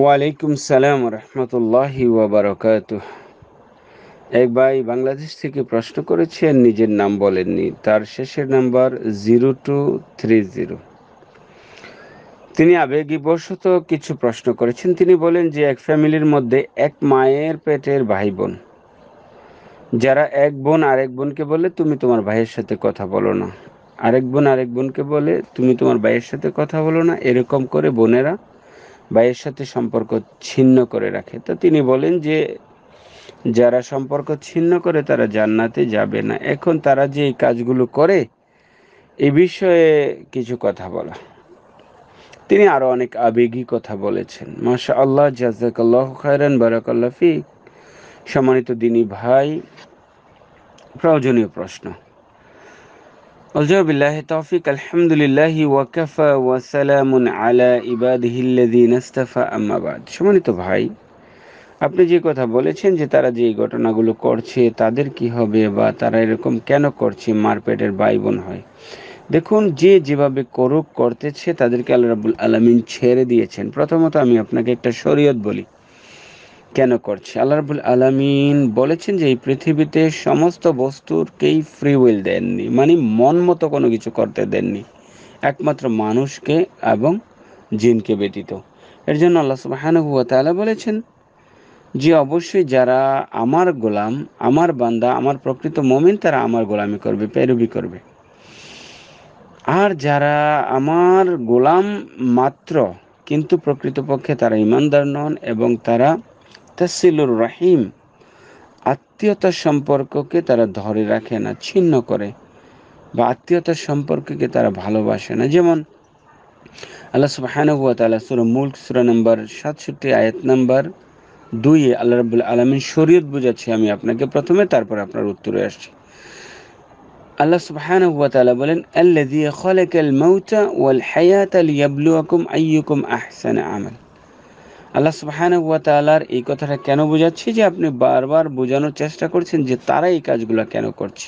ওয়ালাইকুম সালাম রহমতুল্লাহ ওবরাকাত এক ভাই বাংলাদেশ থেকে প্রশ্ন করেছেন নিজের নাম বলেননি তার শেষের number zero two three zero তিনি আবেগীবশত কিছু প্রশ্ন করেছেন তিনি বলেন যে এক ফ্যামিলির মধ্যে এক মায়ের পেটের ভাই বোন যারা এক বোন আরেক বোনকে বলে তুমি তোমার ভাইয়ের সাথে কথা বলো না আরেক বোন আরেক বোনকে বলে তুমি তোমার ভাইয়ের সাথে কথা বলো না এরকম করে বোনেরা ভাইয়ের সাথে সম্পর্ক ছিন্ন করে রাখে তো তিনি বলেন যে যারা সম্পর্ক ছিন্ন করে তারা জান্নাতে যাবে না এখন তারা যে এই কাজগুলো করে এ বিষয়ে কিছু কথা বলা তিনি আরও অনেক আবেগী কথা বলেছেন মাসা আল্লাহ জাজাকাল্লাহ খায়রান বারাকাল্লাফি সম্মানিত দিনী ভাই প্রয়োজনীয় প্রশ্ন বিল্লাহি তৌফিক আলহামদুলিল্লাহি ওয়াকাফা ওয়াসালামুন আলা ইবাদিহিল্লাযিনা ইস্তাফা আম্মা বাদ সম্মানিত ভাই আপনি যে কথা বলেছেন যে তারা যে ঘটনাগুলো করছে তাদের কি হবে বা তারা এরকম কেন করছে মারপেটের বাই বোন হয় দেখুন যে যেভাবে করুক করতেছে তাদেরকে আল্লাহ রাবুল আলমিন ছেড়ে দিয়েছেন প্রথমত আমি আপনাকে একটা শরীয়ত বলি কেন করছে আল্লাহ রাবুল আলমিন বলেছেন যে এই পৃথিবীতে সমস্ত বস্তুরকেই ফ্রি উইল দেননি মানে মন মতো কোনো কিছু করতে দেননি একমাত্র মানুষকে এবং জিনকে ব্যতীত এর জন্য আল্লাহ সুবাহানুয়া বলেছেন যে অবশ্যই যারা আমার গোলাম আমার বান্দা আমার প্রকৃত মমিন তারা আমার গোলামি করবে পেরুবি করবে আর যারা আমার গোলাম মাত্র কিন্তু প্রকৃতপক্ষে তারা ইমানদার নন এবং তারা তাসিলুর রাহিম আত্মীয়তা সম্পর্ককে তারা ধরে রাখে না ছিন্ন করে বা আত্মীয়তার সম্পর্ককে তারা ভালোবাসে না যেমন আল্লাহ সুবাহানুয়া তালা সুর মুল্ক সুর নম্বর সাতষট্টি আয়াত নম্বর দুইয়ে আল্লাহ রবুল আলমিন শরীয়ত বুঝাচ্ছি আমি আপনাকে প্রথমে তারপর আপনার উত্তরে আসছি আল্লাহ সুবহানাহুয়া তাআলা বলেন আল্লাযী খালাকাল মাউতা ওয়াল হায়াতা লিয়াবলুয়াকুম আইয়ুকুম আহসান আমাল আল্লাহ সুবাহানুয়াতালার এই কথাটা কেন বোঝাচ্ছি যে আপনি বারবার বোঝানোর চেষ্টা করছেন যে তারা এই কাজগুলো কেন করছে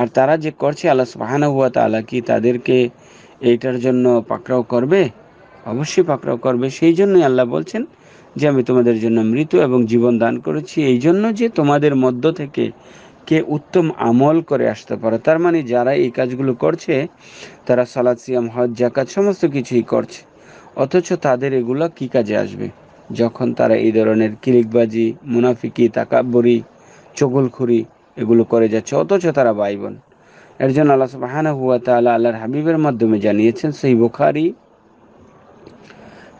আর তারা যে করছে আল্লাহ সুবাহানুয়াতালা কি তাদেরকে এইটার জন্য পাকড়াও করবে অবশ্যই পাকড়াও করবে সেই জন্যই আল্লাহ বলছেন যে আমি তোমাদের জন্য মৃত্যু এবং জীবন দান করেছি এই জন্য যে তোমাদের মধ্য থেকে কে উত্তম আমল করে আসতে পারো তার মানে যারা এই কাজগুলো করছে তারা সালাদ সিয়াম হজ জাকাত সমস্ত কিছুই করছে অথচ তাদের এগুলো কি কাজে আসবে যখন তারা এই ধরনের কিলিকবাজি মুনাফিকি তাকাব্বরি চগলখুরি এগুলো করে যাচ্ছে অথচ তারা ভাই বোন এর জন্য আল্লাহ সুবাহানা হুয়া তালা আল্লাহর হাবিবের মাধ্যমে জানিয়েছেন সেই বুখারি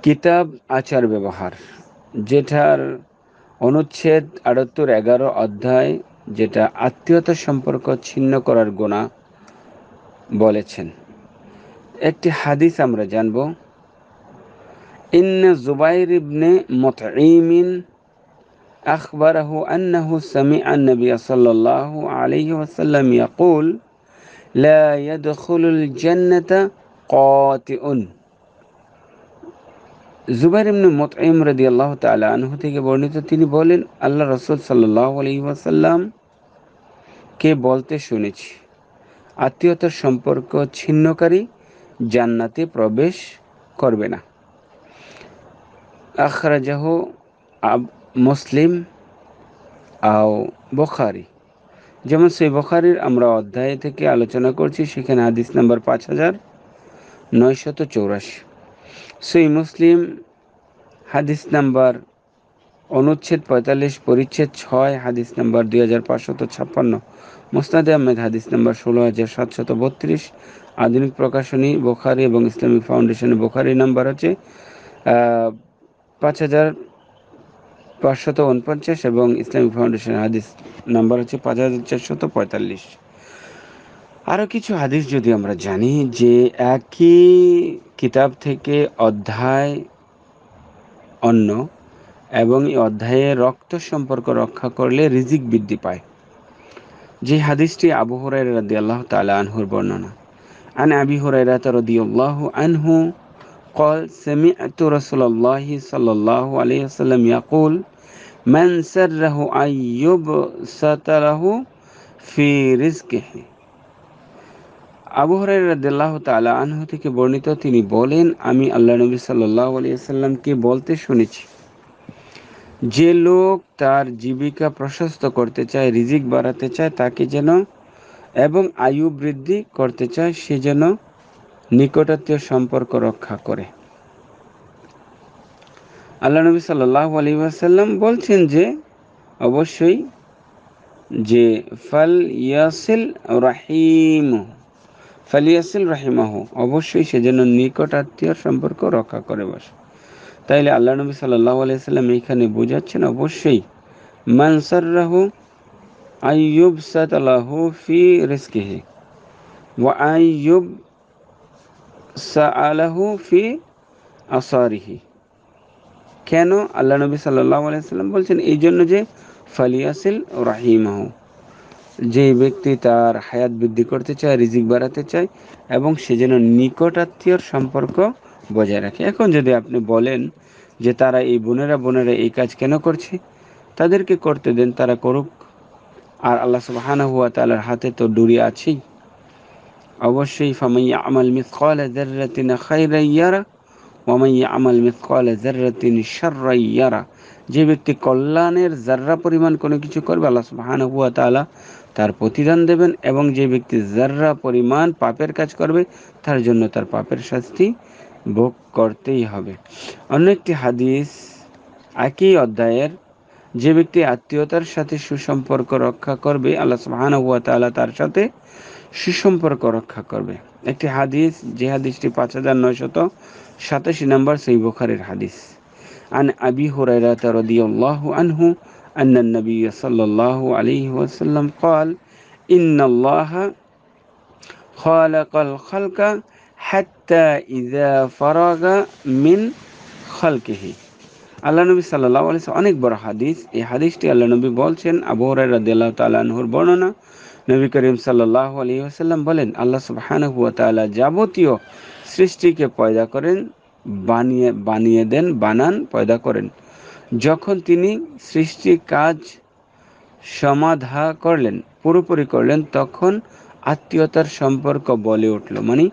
কিতাব আচার ব্যবহার যেটার অনুচ্ছেদ আটাত্তর এগারো অধ্যায় যেটা আত্মীয়তা সম্পর্ক ছিন্ন করার গোনা বলেছেন একটি হাদিস আমরা জানবো إن زبير بن مطعيم أخبره أنه سمع النبي صلى الله عليه وسلم يقول لا يدخل الجنة قاطئ জুবাইর ইবনে মুতঈম রাদিয়াল্লাহু তাআলা আনহু থেকে বর্ণিত তিনি বলেন আল্লাহ রাসূল সাল্লাল্লাহু আলাইহি ওয়াসাল্লাম কে বলতে শুনেছি আত্মীয়তার সম্পর্ক ছিন্নকারী জান্নাতে প্রবেশ করবে না আখরাজাহ আব মুসলিম আও বখারি যেমন সেই বখারির আমরা অধ্যায় থেকে আলোচনা করছি সেখানে হাদিস নাম্বার পাঁচ হাজার নয়শত চৌরাশি সেই মুসলিম হাদিস নাম্বার অনুচ্ছেদ পঁয়তাল্লিশ পরিচ্ছেদ ছয় হাদিস নাম্বার দুই হাজার পাঁচশত ছাপ্পান্ন মোস্তাদে আহমেদ হাদিস নাম্বার ষোলো হাজার সাতশত বত্রিশ আধুনিক প্রকাশনী বোখারি এবং ইসলামিক ফাউন্ডেশনের বোখারি নাম্বার হচ্ছে পাঁচ হাজার পাঁচশত উনপঞ্চাশ এবং ইসলামিক ফাউন্ডেশন হাদিস নাম্বার হচ্ছে পাঁচ হাজার চারশত পঁয়তাল্লিশ আরও কিছু হাদিস যদি আমরা জানি যে একই কিতাব থেকে অধ্যায় অন্য এবং এই অধ্যায়ে রক্ত সম্পর্ক রক্ষা করলে রিজিক বৃদ্ধি পায় যে হাদিসটি আবু হরাই রাদি আল্লাহ তালা আনহুর বর্ণনা আন আবি হরাই রাত রদি আল্লাহ আনহু قال سمعت رسول الله صلى الله عليه وسلم يقول من سره أن يبسط له في رزقه আবু হরাইরাহ তালা আনহু থেকে বর্ণিত তিনি বলেন আমি আল্লাহ নবী সাল্লাহ আলিয়াল্লামকে বলতে শুনেছি যে লোক তার জীবিকা প্রশস্ত করতে চায় রিজিক বাড়াতে চায় তাকে যেন এবং আয়ু বৃদ্ধি করতে চায় সে যেন নিকটাত্মীয় সম্পর্ক রক্ষা করে আল্লাহ নবী সাল্লাহ আলিবাসাল্লাম আসাল্লাম বলছেন যে অবশ্যই যে ফাল ইয়াসিল রাহিম ইয়াসিল রাহিমাহ অবশ্যই সে নিকট আত্মীয় সম্পর্ক রক্ষা করে বসে তাইলে আল্লাহ নবী সাল্লাহ সাল্লাম এইখানে বোঝাচ্ছেন অবশ্যই মানসার রাহু আইয়ুব আল্লাহ ফি রেসকেহে ও আইয়ুব সাআলাহু ফি আসারিহি কেন আল্লাহ নবী আলাইহি সাল্লাম বলছেন এই জন্য যে ফালিয়াসিল রাহিমাহু যে ব্যক্তি তার হায়াত বৃদ্ধি করতে চায় রিজিক বাড়াতে চায় এবং সে যেন নিকটাত্মীয়র সম্পর্ক বজায় রাখে এখন যদি আপনি বলেন যে তারা এই বোনেরা বোনেরা এই কাজ কেন করছে তাদেরকে করতে দেন তারা করুক আর আল্লাহ সুবাহানা হুয়া তালার হাতে তো ডুরি আছেই অবশ্যই ফামাইয়া আমাল মিসকাল জাররাতিন খাইরাইয়ারা ওয়ামাইয়া আমাল মিসকাল জাররাতিন শাররাইয়ারা যে ব্যক্তি কল্যাণের জার্রা পরিমাণ কোনো কিছু করবে আল্লাহ সুবহান হুয়া তার প্রতিদান দেবেন এবং যে ব্যক্তি জার্রা পরিমাণ পাপের কাজ করবে তার জন্য তার পাপের শাস্তি ভোগ করতেই হবে অন্য একটি হাদিস একই অধ্যায়ের যে ব্যক্তি আত্মীয়তার সাথে সুসম্পর্ক রক্ষা করবে আল্লাহ সুবহান হুয়া তার সাথে সুসম্পর্ক রক্ষা করবে একটি হাদিস যে হাদিসটি পাঁচ হাজার নয়শত সাতাশি নম্বর সেই বোখারের হাদিস আন আবি هريرة رضي الله عنه أن النبي صلى الله عليه وسلم قال আল্লাহ নবী অনেক বড় হাদিস এই হাদিসটি আল্লাহ নবী বলছেন আবু হরাই রাদিয়াল্লাহ তালাহুর বর্ণনা নবী করিম সাল্লাহ আলী আসাল্লাম বলেন আল্লাহ সুবাহান তালা যাবতীয় সৃষ্টিকে পয়দা করেন বানিয়ে বানিয়ে দেন বানান পয়দা করেন যখন তিনি সৃষ্টি কাজ সমাধা করলেন পুরোপুরি করলেন তখন আত্মীয়তার সম্পর্ক বলে উঠলো মানে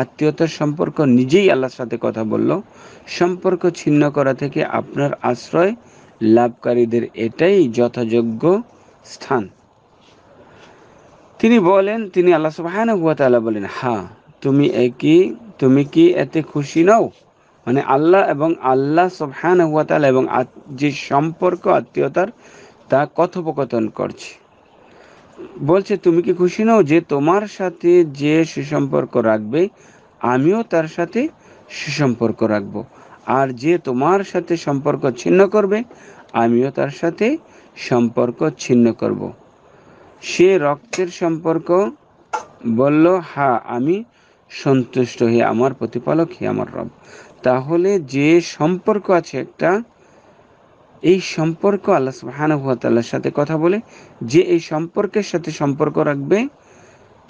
আত্মীয়তার সম্পর্ক নিজেই আল্লাহর সাথে কথা বলল সম্পর্ক ছিন্ন করা থেকে আপনার আশ্রয় লাভকারীদের এটাই যথাযোগ্য স্থান তিনি বলেন তিনি আল্লাহ সুবাহানুয়াতালা বলেন হ্যাঁ তুমি একই তুমি কি এতে খুশি নও মানে আল্লাহ এবং আল্লাহ সুবাহানুয়াতালা এবং যে সম্পর্ক আত্মীয়তার তা কথোপকথন করছে বলছে তুমি কি খুশি নও যে তোমার সাথে যে সুসম্পর্ক রাখবে আমিও তার সাথে সুসম্পর্ক রাখব আর যে তোমার সাথে সম্পর্ক ছিন্ন করবে আমিও তার সাথে সম্পর্ক ছিন্ন করবো সে রক্তের সম্পর্ক বলল হা আমি সন্তুষ্ট হে আমার প্রতিপালক হে আমার রব তাহলে যে সম্পর্ক আছে একটা এই সম্পর্ক আল্লাহ সুহান সাথে কথা বলে যে এই সম্পর্কের সাথে সম্পর্ক রাখবে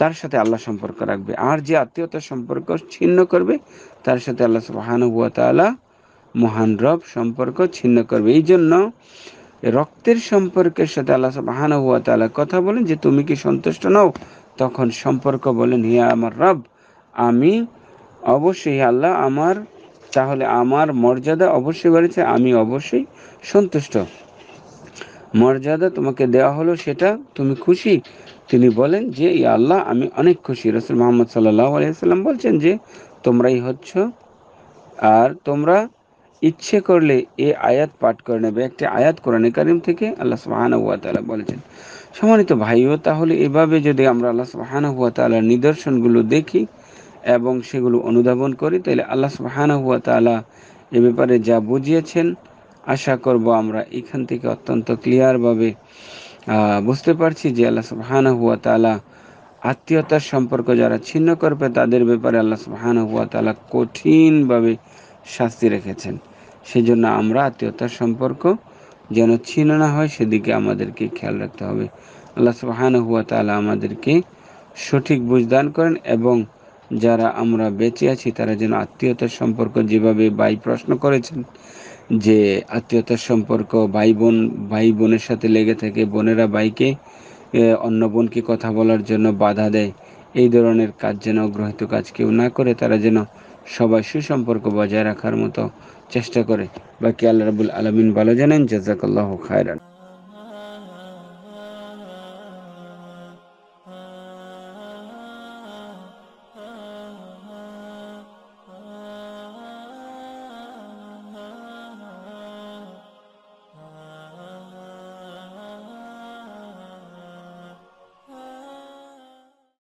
তার সাথে আল্লাহ সম্পর্ক রাখবে আর যে আত্মীয়তার সম্পর্ক ছিন্ন করবে তার সাথে আল্লাহ সুহান মহান রব সম্পর্ক ছিন্ন করবে এই জন্য রক্তের সম্পর্কের সাথে আল্লাহ মাহানা হুয়া তালা কথা বলেন যে তুমি কি সন্তুষ্ট নও তখন সম্পর্ক বলেন হিয়া আমার রব আমি অবশ্যই আল্লাহ আমার তাহলে আমার মর্যাদা অবশ্যই বাড়েছে আমি অবশ্যই সন্তুষ্ট মর্যাদা তোমাকে দেওয়া হলো সেটা তুমি খুশি তিনি বলেন যে ই আল্লাহ আমি অনেক খুশি রসুল মোহাম্মদ সাল্লাহ আলিয়া বলছেন যে তোমরাই হচ্ছ আর তোমরা ইচ্ছে করলে এ আয়াত পাঠ করে নেবে একটি আয়াত কোরআনে কারিম থেকে আল্লাহ সুবাহান হুয়া তালা বলেছেন সম্মানিত ভাইও তাহলে এভাবে যদি আমরা আল্লাহ সুবাহান হুয়া তালার নিদর্শনগুলো দেখি এবং সেগুলো অনুধাবন করি তাহলে আল্লাহ সুবাহান হুয়া তালা এ ব্যাপারে যা বুঝিয়েছেন আশা করব আমরা এখান থেকে অত্যন্ত ক্লিয়ারভাবে বুঝতে পারছি যে আল্লাহ সুবাহান হুয়া তালা আত্মীয়তার সম্পর্ক যারা ছিন্ন করবে তাদের ব্যাপারে আল্লাহ সুবাহান হুয়া তালা কঠিনভাবে শাস্তি রেখেছেন সেজন্য আমরা আত্মীয়তার সম্পর্ক যেন ছিন্ন না হয় সেদিকে আমাদেরকে খেয়াল রাখতে হবে আল্লাহ সুহান হুয়া তালা আমাদেরকে সঠিক বুঝদান করেন এবং যারা আমরা বেঁচে আছি তারা যেন আত্মীয়তার সম্পর্ক যেভাবে ভাই প্রশ্ন করেছেন যে আত্মীয়তার সম্পর্ক ভাই বোন ভাই বোনের সাথে লেগে থাকে বোনেরা ভাইকে অন্য বোনকে কথা বলার জন্য বাধা দেয় এই ধরনের কাজ যেন গ্রহিত কাজ কেউ না করে তারা যেন সবাই সুসম্পর্ক বজায় রাখার মতো চেষ্টা করে বাকি আল্লাহ রাবুল আলমিন ভালো জানেন জাজাকাল্লাহ খায়রান